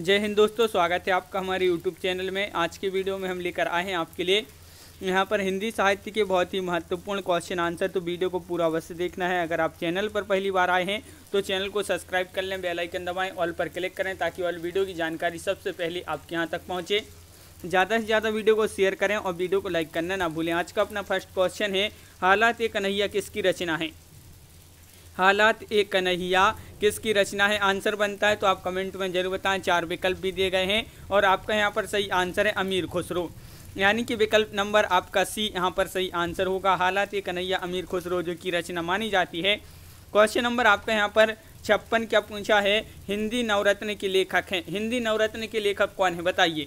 जय हिंद दोस्तों स्वागत है आपका हमारे यूट्यूब चैनल में आज की वीडियो में हम लेकर आए हैं आपके लिए यहाँ पर हिंदी साहित्य के बहुत ही महत्वपूर्ण क्वेश्चन आंसर तो वीडियो को पूरा अवश्य देखना है अगर आप चैनल पर पहली बार आए हैं तो चैनल को सब्सक्राइब कर लें बेल आइकन दबाएं ऑल पर क्लिक करें ताकि ऑल वीडियो की जानकारी सबसे पहले आपके यहाँ तक पहुँचे ज़्यादा से ज़्यादा वीडियो को शेयर करें और वीडियो को लाइक करना ना भूलें आज का अपना फर्स्ट क्वेश्चन है हालात ये कन्हैया किसकी रचना है हालात ए कन्हैया किसकी रचना है आंसर बनता है तो आप कमेंट में जरूर बताएं चार विकल्प भी दिए गए हैं और आपका यहाँ पर सही आंसर है अमीर खुसरो यानी कि विकल्प नंबर आपका सी यहाँ पर सही आंसर होगा हालात ए कन्हैया अमीर खुसरो जो की रचना मानी जाती है क्वेश्चन नंबर आपका यहाँ पर छप्पन क्या पूछा है हिंदी नवरत्न के लेखक हैं हिंदी नवरत्न के लेखक कौन है बताइए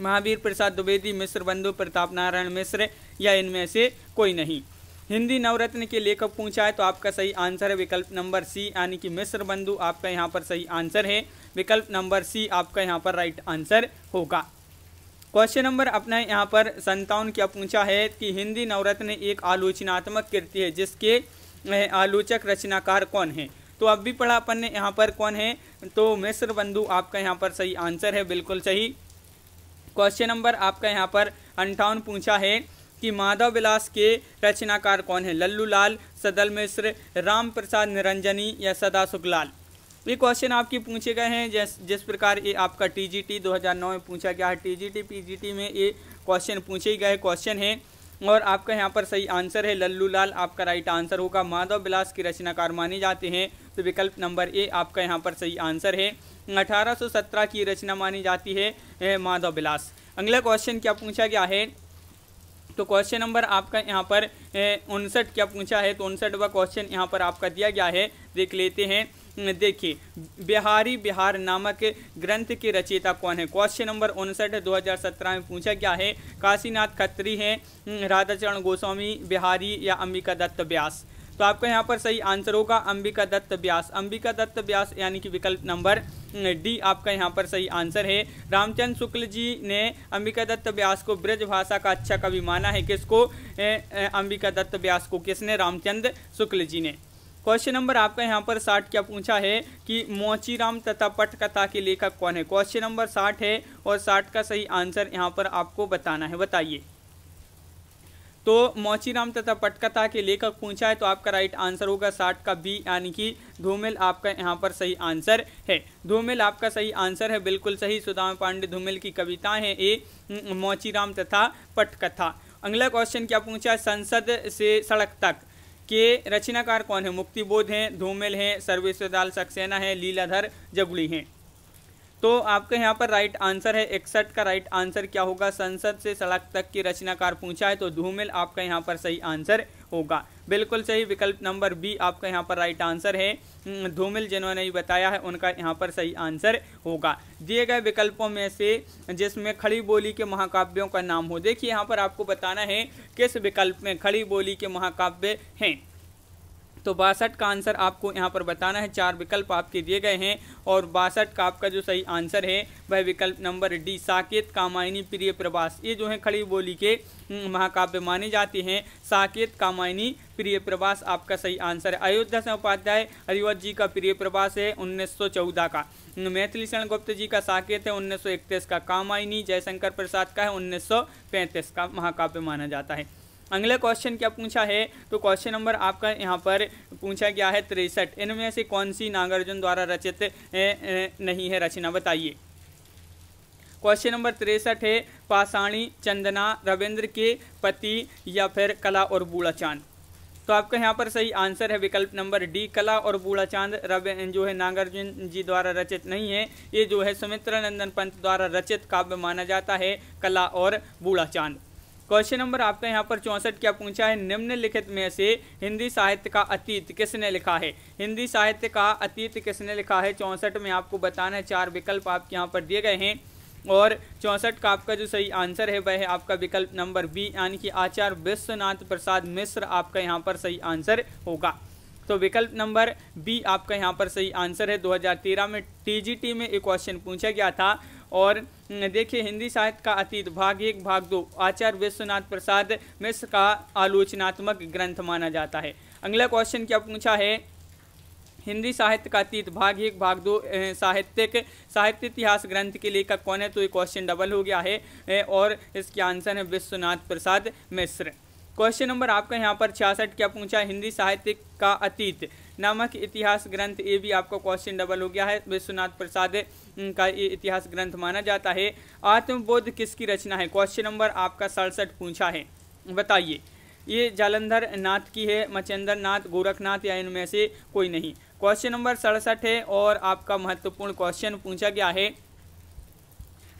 महावीर प्रसाद द्विवेदी मिश्र बंधु प्रताप नारायण मिश्र या इनमें से कोई नहीं हिंदी नवरत्न के लेखक पूछा है तो आपका सही आंसर है विकल्प नंबर सी यानी कि मिश्र बंधु आपका यहाँ पर सही आंसर है विकल्प नंबर सी आपका यहाँ पर राइट आंसर होगा क्वेश्चन नंबर अपना यहाँ पर संतावन क्या पूछा है कि हिंदी नवरत्न एक आलोचनात्मक कृति है जिसके आलोचक रचनाकार कौन है तो अब भी पढ़ा अपन ने यहाँ पर कौन है तो मिश्र बंधु आपका यहाँ पर सही आंसर है बिल्कुल सही क्वेश्चन नंबर आपका यहाँ पर अंठावन पूछा है कि माधव विलास के रचनाकार कौन है लल्लू लाल सदल मिश्र राम प्रसाद निरंजनी या सदा सुखलाल ये क्वेश्चन आपके पूछे गए हैं जिस जिस प्रकार ये आपका टीजीटी 2009 में पूछा गया है टीजीटी पीजीटी में ये क्वेश्चन पूछे गए क्वेश्चन है और आपका यहाँ पर सही आंसर है लल्लू लाल आपका राइट आंसर होगा माधव बिलास के रचनाकार माने जाते हैं तो विकल्प नंबर ए आपका यहाँ पर सही आंसर है 1817 की रचना मानी जाती है माधव बिलास अगला क्वेश्चन क्या पूछा गया है तो क्वेश्चन नंबर आपका यहाँ पर उनसठ क्या पूछा है तो उनसठ व क्वेश्चन यहाँ पर आपका दिया गया है देख लेते हैं देखिए बिहारी बिहार नामक ग्रंथ के रचयिता कौन है क्वेश्चन नंबर उनसठ 2017 में पूछा गया है काशीनाथ खत्री हैं राधाचरण गोस्वामी बिहारी या अंबिका दत्त व्यास तो आपका यहाँ पर सही आंसर होगा अंबिका दत्त व्यास अंबिका दत्त व्यास यानी कि विकल्प नंबर डी आपका यहाँ पर सही आंसर है रामचंद्र शुक्ल जी ने अंबिका दत्त व्यास को ब्रज भाषा का अच्छा कवि माना है किसको अंबिका दत्त व्यास को किसने रामचंद्र शुक्ल जी ने क्वेश्चन नंबर आपका यहाँ पर साठ क्या पूछा है कि मोचीराम तथा पटकथा के लेखक कौन है क्वेश्चन नंबर साठ है और साठ का सही आंसर यहाँ पर आपको बताना है बताइए तो मौचीराम तथा पटकथा के लेखक पूछा है तो आपका राइट आंसर होगा साठ का बी यानी कि धूमिल आपका यहाँ पर सही आंसर है धूमिल आपका सही आंसर है बिल्कुल सही सुदाम पांडे धूमिल की कविता है ए हम्म, मौचीराम तथा पटकथा अगला क्वेश्चन क्या पूछा है संसद से सड़क तक के रचनाकार कौन है मुक्तिबोध हैं धूमिल हैं सर्वेश्वर दाल सक्सेना हैं लीलाधर जगुड़ी हैं तो आपके यहाँ पर राइट आंसर है इकसठ का राइट आंसर क्या होगा संसद से सड़क तक की रचनाकार पूछा है तो धूमिल आपका यहाँ पर सही आंसर होगा बिल्कुल सही विकल्प नंबर बी आपका यहाँ पर राइट आंसर है हम्म, धूमिल जिन्होंने ही बताया है उनका यहाँ पर सही आंसर होगा दिए गए विकल्पों में से जिसमें खड़ी बोली के महाकाव्यों का नाम हो देखिए यहाँ पर आपको बताना है किस विकल्प में खड़ी बोली के महाकाव्य हैं तो बासठ का आंसर आपको यहाँ पर बताना है चार विकल्प आपके दिए गए हैं और बासठ का आपका जो सही आंसर है वह विकल्प नंबर डी साकेत कामायनी प्रिय प्रवास ये जो है खड़ी बोली के हम्म, महाकाव्य माने जाते हैं साकेत कामायनी प्रिय प्रवास आपका सही आंसर है अयोध्या से उपाध्याय हरिवत जी का प्रिय प्रवास है चौदह का हम्म, मैथिली शरण गुप्त जी का साकेत है इकतीस का कामायनी जयशंकर प्रसाद का है पैंतीस का महाकाव्य माना जाता है अगला क्वेश्चन क्या पूछा है तो क्वेश्चन नंबर आपका यहाँ पर पूछा गया है तिरसठ इनमें से कौन सी नागार्जुन द्वारा रचित नहीं है रचना बताइए क्वेश्चन नंबर तिरसठ है पाषाणी चंदना रविंद्र के पति या फिर कला और बूढ़ा चांद तो आपका यहाँ पर सही आंसर है विकल्प नंबर डी कला और बूढ़ा चांद रवि जो है नागार्जुन जी द्वारा रचित नहीं है ये जो है सुमित्रा नंदन पंत द्वारा रचित काव्य माना जाता है कला और बूढ़ा चांद क्वेश्चन नंबर आपका यहाँ पर चौंसठ क्या पूछा है निम्नलिखित में से हिंदी साहित्य का अतीत किसने लिखा है हिंदी साहित्य का अतीत किसने लिखा है चौंसठ में आपको बताना है चार विकल्प आपके यहाँ पर दिए गए हैं और चौंसठ का आपका जो सही आंसर है वह है आपका विकल्प नंबर बी यानी कि आचार्य विश्वनाथ प्रसाद मिश्र आपका यहाँ पर सही आंसर होगा तो विकल्प नंबर बी आपका यहाँ पर सही आंसर है 2013 में टीजीटी में एक क्वेश्चन पूछा गया था और देखिए हिंदी साहित्य का अतीत भाग एक भाग दो आचार्य विश्वनाथ प्रसाद मिश्र का आलोचनात्मक ग्रंथ माना जाता है अगला क्वेश्चन क्या पूछा है हिंदी साहित्य का अतीत भाग एक भाग दो साहित्यिक साहित्य इतिहास ग्रंथ के लेखक कौन है तो ये क्वेश्चन डबल हो गया है और इसके आंसर है विश्वनाथ प्रसाद मिश्र क्वेश्चन नंबर आपका यहाँ पर छियासठ क्या पूछा हिंदी साहित्य का अतीत नामक इतिहास ग्रंथ ये भी आपका क्वेश्चन डबल हो गया है विश्वनाथ प्रसाद का ये इतिहास ग्रंथ माना जाता है आत्मबोध किसकी रचना है क्वेश्चन नंबर आपका सड़सठ पूछा है बताइए ये जालंधर नाथ की है मचेंद्र नाथ गोरखनाथ या इनमें से कोई नहीं क्वेश्चन नंबर सड़सठ है और आपका महत्वपूर्ण क्वेश्चन पूछा गया है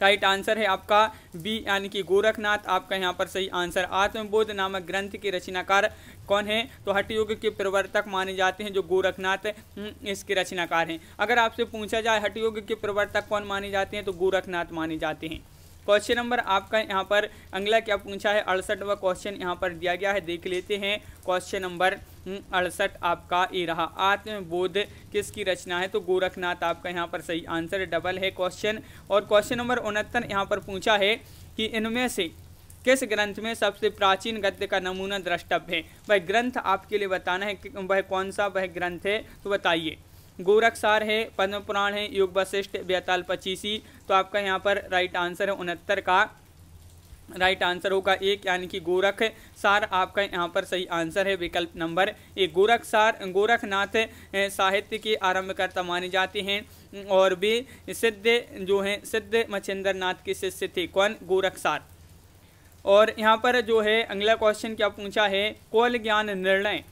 राइट आंसर है आपका बी यानी कि गोरखनाथ आपका यहाँ पर सही आंसर आत्मबोध नामक ग्रंथ के रचनाकार कौन है तो हठयोग के प्रवर्तक माने जाते हैं जो गोरखनाथ हम्म, इसके रचनाकार हैं अगर आपसे पूछा जाए हठयोग के प्रवर्तक कौन माने जाते हैं तो गोरखनाथ माने जाते हैं क्वेश्चन नंबर आपका यहाँ पर अगला क्या पूछा है अड़सठवा क्वेश्चन यहाँ पर दिया गया है देख लेते हैं क्वेश्चन नंबर अड़सठ आपका ए रहा आत्मबोध किसकी रचना है तो गोरखनाथ आपका यहाँ पर सही आंसर डबल है क्वेश्चन और क्वेश्चन नंबर उनहत्तर यहाँ पर पूछा है कि इनमें से किस ग्रंथ में सबसे प्राचीन गद्य का नमूना द्रष्टव्य है वह ग्रंथ आपके लिए बताना है वह कौन सा वह ग्रंथ है तो बताइए गोरखसार है पद्म पुराण है योग वशिष्ठ बेताल पच्चीसी तो आपका यहाँ पर राइट आंसर है उनहत्तर का राइट आंसर होगा एक यानी कि गोरख सार आपका यहाँ पर सही आंसर है विकल्प नंबर एक गोरख सार गोरखनाथ साहित्य के आरंभकर्ता माने जाते हैं और भी सिद्ध जो हैं सिद्ध मच्छिंद्र नाथ के शिष्य थे कौन गोरख सार और यहाँ पर जो है अगला क्वेश्चन क्या पूछा है कौल ज्ञान निर्णय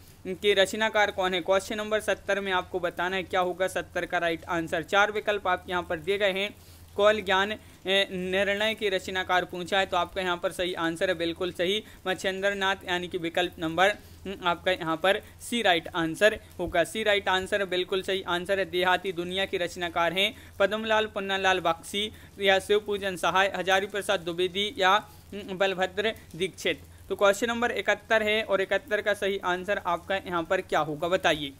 के रचनाकार कौन है क्वेश्चन नंबर सत्तर में आपको बताना है क्या होगा सत्तर का राइट आंसर चार विकल्प आप यहाँ पर दिए गए हैं कौल ज्ञान निर्णय की रचनाकार पूछा है तो आपका यहाँ पर सही आंसर है बिल्कुल सही मच्छेंद्र नाथ यानी कि विकल्प नंबर हम्म, आपका यहाँ पर सी राइट आंसर होगा सी राइट आंसर बिल्कुल सही आंसर है देहाती दुनिया की रचनाकार हैं पद्मलाल पन्नालाल बक्सी या शिव पूजन सहाय हजारी प्रसाद द्विवेदी या हम्म, बलभद्र दीक्षित तो क्वेश्चन नंबर इकहत्तर है और इकहत्तर का सही आंसर आपका यहाँ पर क्या होगा बताइए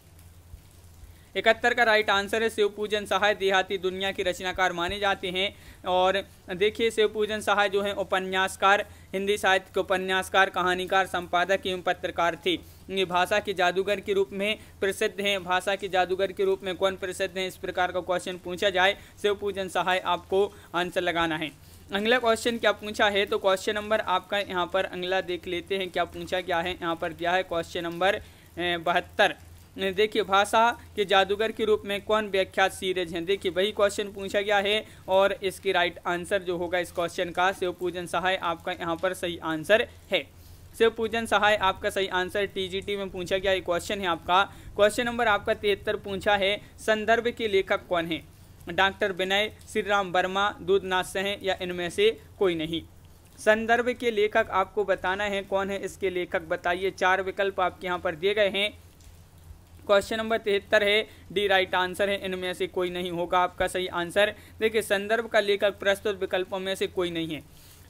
इकहत्तर का राइट आंसर है शिव पूजन सहाय देहाती दुनिया के रचनाकार माने जाते हैं और देखिए शिव पूजन सहाय जो है उपन्यासकार हिंदी साहित्य के उपन्यासकार कहानीकार संपादक एवं पत्रकार थे ये भाषा के जादूगर के रूप में प्रसिद्ध हैं भाषा के जादूगर के रूप में कौन प्रसिद्ध हैं इस प्रकार का क्वेश्चन पूछा जाए शिव पूजन सहाय आपको आंसर लगाना है अगला क्वेश्चन क्या पूछा है तो क्वेश्चन नंबर आपका यहाँ पर अगला देख लेते हैं क्या पूछा क्या है यहाँ पर क्या है क्वेश्चन नंबर बहत्तर देखिए भाषा के जादूगर के रूप में कौन व्याख्यात सीरेज हैं देखिए वही क्वेश्चन पूछा गया है और इसके राइट आंसर जो होगा इस क्वेश्चन का शिव पूजन सहाय आपका यहाँ पर सही आंसर है शिव पूजन सहाय आपका सही आंसर टीजीटी में पूछा गया ये क्वेश्चन है आपका क्वेश्चन नंबर आपका तिहत्तर पूछा है संदर्भ के लेखक कौन है डॉक्टर विनय श्रीराम वर्मा दूधनाथ सह या इनमें से कोई नहीं संदर्भ के लेखक आपको बताना है कौन है इसके लेखक बताइए चार विकल्प आपके यहाँ पर दिए गए हैं क्वेश्चन नंबर तिहत्तर है डी राइट आंसर है इनमें से कोई नहीं होगा आपका सही आंसर देखिए संदर्भ का लेखक प्रस्तुत विकल्पों में से कोई नहीं है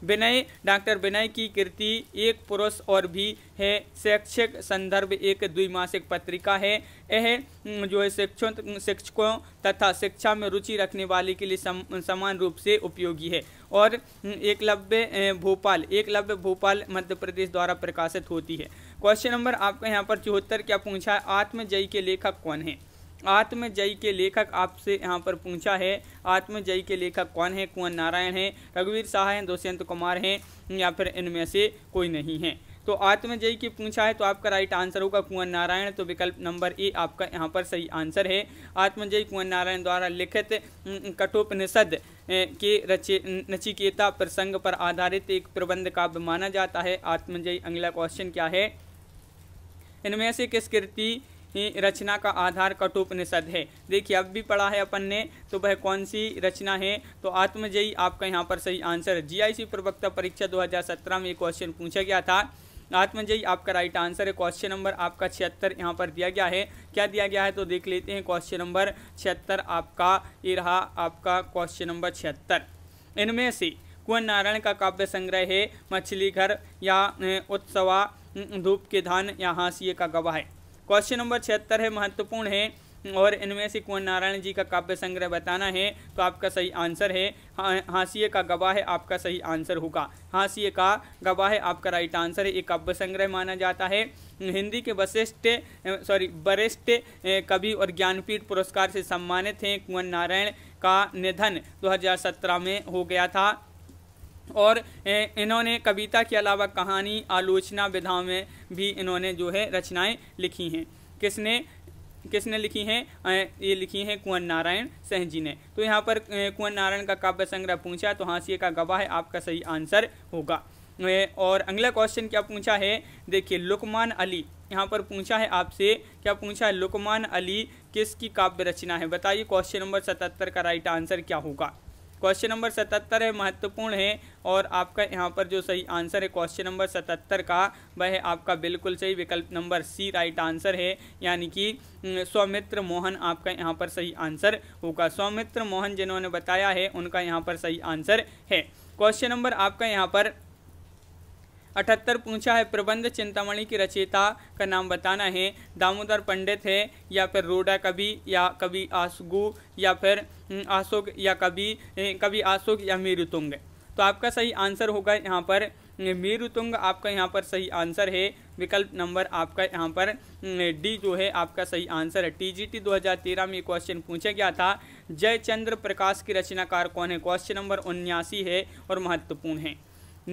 विनय डॉक्टर विनय की कृति एक पुरुष और भी है शैक्षिक संदर्भ एक द्विमासिक पत्रिका है यह जो है शिक्षण शिक्षकों तथा शिक्षा में रुचि रखने वाले के लिए सम, समान रूप से उपयोगी है और एकलव्य भोपाल एकलव्य भोपाल मध्य प्रदेश द्वारा प्रकाशित होती है क्वेश्चन नंबर आपका यहाँ पर चौहत्तर क्या पूछा है आत्मजयी के लेखक कौन है आत्मजयी के लेखक आपसे यहाँ पर पूछा है आत्मजयी के लेखक कौन है कुंवर नारायण है रघुवीर शाह हैं दुष्यंत कुमार हैं या फिर इनमें से कोई नहीं है तो आत्मजयी की पूछा है तो आपका राइट आंसर होगा कुंवर नारायण तो विकल्प नंबर ए आपका यहाँ पर सही आंसर है आत्मजयी कुंवर नारायण द्वारा लिखित कठोपनिषद के रचे नचिकेता प्रसंग पर आधारित एक प्रबंध काव्य माना जाता है आत्मजयी अगला क्वेश्चन क्या है इनमें से किस कृति रचना का आधार कठोपनिषद है देखिए अब भी पढ़ा है अपन ने तो वह कौन सी रचना है तो आत्मजयी आपका यहाँ पर सही आंसर जीआईसी प्रवक्ता परीक्षा 2017 में क्वेश्चन पूछा गया था आत्मजयी आपका राइट आंसर है क्वेश्चन नंबर आपका छिहत्तर यहाँ पर दिया गया है क्या दिया गया है तो देख लेते हैं क्वेश्चन नंबर छिहत्तर आपका ये रहा आपका क्वेश्चन नंबर छिहत्तर इनमें से कुंवर नारायण का काव्य संग्रह है मछली घर या उत्सवा धूप के धान या हाशिए का गवाह है क्वेश्चन नंबर छिहत्तर है महत्वपूर्ण है और इनमें से कुंवर नारायण जी का काव्य संग्रह बताना है तो आपका सही आंसर है हाशिए का गवाह है आपका सही आंसर होगा हाशिए का गवाह है आपका राइट आंसर है ये काव्य संग्रह माना जाता है हिंदी के वशिष्ठ सॉरी वरिष्ठ कवि और ज्ञानपीठ पुरस्कार से सम्मानित हैं कुंवर नारायण का निधन 2017 में हो गया था और इन्होंने कविता के अलावा कहानी आलोचना विधाओं में भी इन्होंने जो है रचनाएं लिखी हैं किसने किसने लिखी हैं ये लिखी हैं कुंवर नारायण सह जी ने तो यहाँ पर कुंवर नारायण का काव्य संग्रह पूछा तो हाँसी का गवाह आपका सही आंसर होगा और अगला क्वेश्चन क्या पूछा है देखिए लुकमान अली यहाँ पर पूछा है आपसे क्या पूछा है लुकमान अली किसकी काव्य रचना है बताइए क्वेश्चन नंबर सतहत्तर का राइट आंसर क्या होगा क्वेश्चन नंबर सतहत्तर है महत्वपूर्ण है और आपका यहाँ पर जो सही आंसर है क्वेश्चन नंबर सतहत्तर का वह आपका बिल्कुल सही विकल्प नंबर सी राइट आंसर है यानी कि स्वामित्र मोहन आपका यहाँ पर सही आंसर होगा स्वामित्र मोहन जिन्होंने बताया है उनका यहाँ पर सही आंसर है क्वेश्चन नंबर आपका यहाँ पर अठहत्तर पूछा है प्रबंध चिंतामणि की रचयिता का नाम बताना है दामोदर पंडित है या फिर रोडा कवि या कवि आसगु या फिर हम्म, आशोक या कवि कवि आशोक या मीरुतुंग तो आपका सही आंसर होगा यहाँ पर मीरुतुंग आपका यहाँ पर सही आंसर है विकल्प नंबर आपका यहाँ पर डी जो है आपका सही आंसर है हज़ार 2013 में क्वेश्चन पूछा गया था जयचंद्र प्रकाश की रचनाकार कौन है क्वेश्चन नंबर उन्यासी है और महत्वपूर्ण है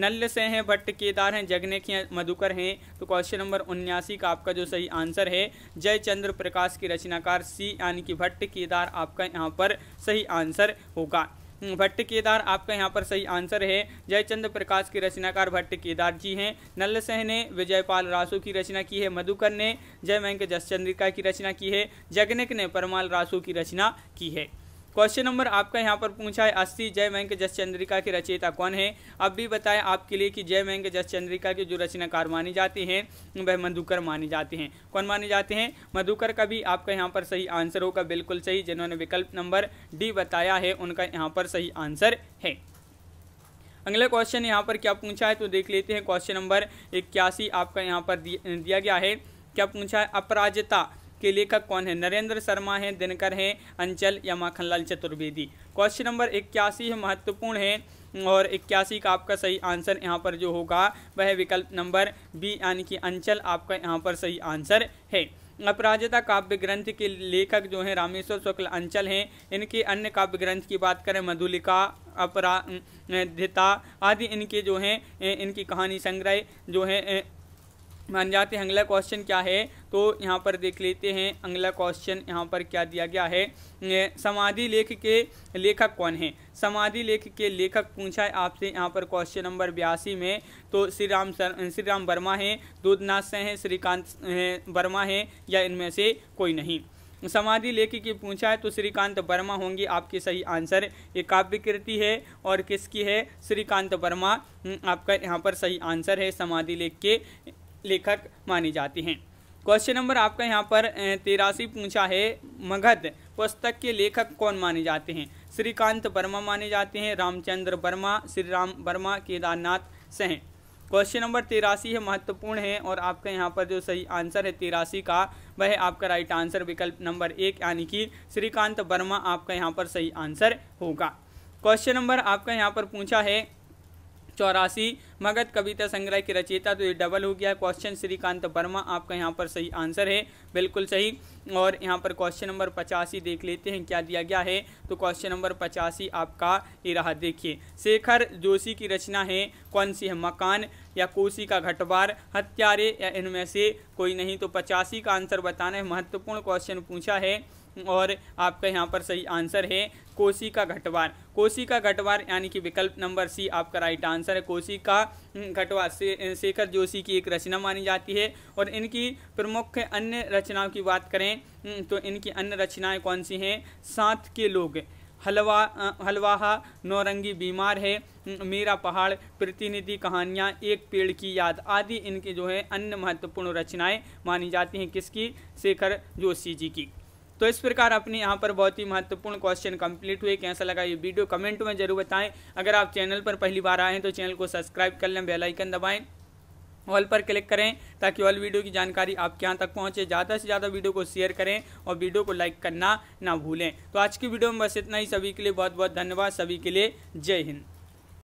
नल्ल से हैं भट्ट केदार हैं जगनेक हैं मधुकर हैं तो क्वेश्चन नंबर उन्यासी का आपका जो सही आंसर है जयचंद्र प्रकाश की रचनाकार सी यानी कि भट्ट केदार आपका यहाँ पर सही आंसर होगा हम्म, भट्ट केदार आपका यहाँ पर सही आंसर है जयचंद प्रकाश के रचनाकार भट्ट केदार जी हैं नल सह ने विजयपाल रासो की रचना की है मधुकर ने जय मैंक जसचंद्रिका की रचना की है जगनिक ने परमाल रासो की रचना की है क्वेश्चन नंबर आपका यहाँ पर पूछा है अस्सी जय मयंक जस चंद्रिका की रचयिता कौन है अब भी बताएं आपके लिए कि जय मयंक जस चंद्रिका की जो रचनाकार मानी जाती हैं वह मधुकर मानी जाती हैं कौन माने जाते हैं मधुकर का भी आपका यहाँ पर सही आंसर होगा बिल्कुल सही जिन्होंने विकल्प नंबर डी बताया है उनका यहाँ पर सही आंसर है अगला क्वेश्चन यहाँ पर क्या पूछा है तो देख लेते हैं क्वेश्चन नंबर इक्यासी आपका यहाँ पर दिया गया है क्या पूछा है अपराजिता के लेखक कौन है नरेंद्र शर्मा हैं दिनकर हैं अंचल या माखनलाल चतुर्वेदी क्वेश्चन नंबर इक्यासी महत्वपूर्ण है और इक्यासी का आपका सही आंसर यहाँ पर जो होगा वह विकल्प नंबर बी यानी कि अंचल आपका यहाँ पर सही आंसर है अपराजिता काव्य ग्रंथ के लेखक जो हैं रामेश्वर शुक्ल अंचल हैं इनके अन्य काव्य ग्रंथ की बात करें मधुलिका अपराधिता अं, अं, आदि इनके जो हैं अं, इनकी कहानी संग्रह जो है मान जाते हैं अगला क्वेश्चन क्या है तो यहाँ पर देख लेते हैं अगला क्वेश्चन यहाँ पर क्या दिया गया है समाधि लेख के लेखक कौन है समाधि लेख के लेखक पूछा है आपसे यहाँ पर क्वेश्चन नंबर बयासी में तो श्री राम श्री राम वर्मा हैं दूधनाथ से हैं श्रीकांत वर्मा हैं या इनमें से कोई नहीं समाधि लेख की पूछा है तो श्रीकांत वर्मा होंगे आपके सही आंसर ये काव्य कृति है और किसकी है श्रीकांत वर्मा हम्म, आपका यहाँ पर सही आंसर है समाधि लेख के लेखक माने जाते हैं क्वेश्चन नंबर आपका यहाँ पर तेरासी पूछा है मगध पुस्तक के लेखक कौन माने जाते हैं श्रीकांत वर्मा माने जाते हैं रामचंद्र वर्मा श्री राम वर्मा केदारनाथ सह क्वेश्चन नंबर तेरासी है महत्वपूर्ण है और आपका यहाँ पर जो सही आंसर है तेरासी का वह आपका राइट आंसर विकल्प नंबर एक यानी कि श्रीकांत वर्मा आपका यहाँ पर सही आंसर होगा क्वेश्चन नंबर आपका यहाँ पर पूछा है चौरासी मगध कविता संग्रह की रचयिता तो ये डबल हो गया क्वेश्चन श्रीकांत वर्मा आपका यहाँ पर सही आंसर है बिल्कुल सही और यहाँ पर क्वेश्चन नंबर पचासी देख लेते हैं क्या दिया गया है तो क्वेश्चन नंबर पचासी आपका ये रहा देखिए शेखर जोशी की रचना है कौन सी है मकान या कोसी का घटवार हत्यारे या इनमें से कोई नहीं तो पचासी का आंसर बताना है महत्वपूर्ण क्वेश्चन पूछा है और आपका यहाँ पर सही आंसर है कोसी का घटवार कोसी का घटवार यानी कि विकल्प नंबर सी आपका राइट आंसर है कोसी का हम्म, घटवार से, शेखर जोशी की एक रचना मानी जाती है और इनकी प्रमुख अन्य रचनाओं की बात करें हम्म, तो इनकी अन्य रचनाएं कौन सी हैं साथ के लोग हलवा हलवाहा नौरंगी बीमार है मेरा हम्म, पहाड़ प्रतिनिधि कहानियाँ एक पेड़ की याद आदि इनकी जो है अन्य महत्वपूर्ण रचनाएं मानी जाती हैं किसकी शेखर जोशी जी की तो इस प्रकार अपने यहाँ पर बहुत ही महत्वपूर्ण क्वेश्चन कंप्लीट हुए कैसा लगा ये वीडियो कमेंट में जरूर बताएं अगर आप चैनल पर पहली बार आए हैं तो चैनल को सब्सक्राइब कर लें बेलाइकन दबाएँ ऑल पर क्लिक करें ताकि ऑल वीडियो की जानकारी आपके यहाँ तक पहुँचे ज़्यादा से ज़्यादा वीडियो को शेयर करें और वीडियो को लाइक करना ना भूलें तो आज की वीडियो में बस इतना ही सभी के लिए बहुत बहुत धन्यवाद सभी के लिए जय हिंद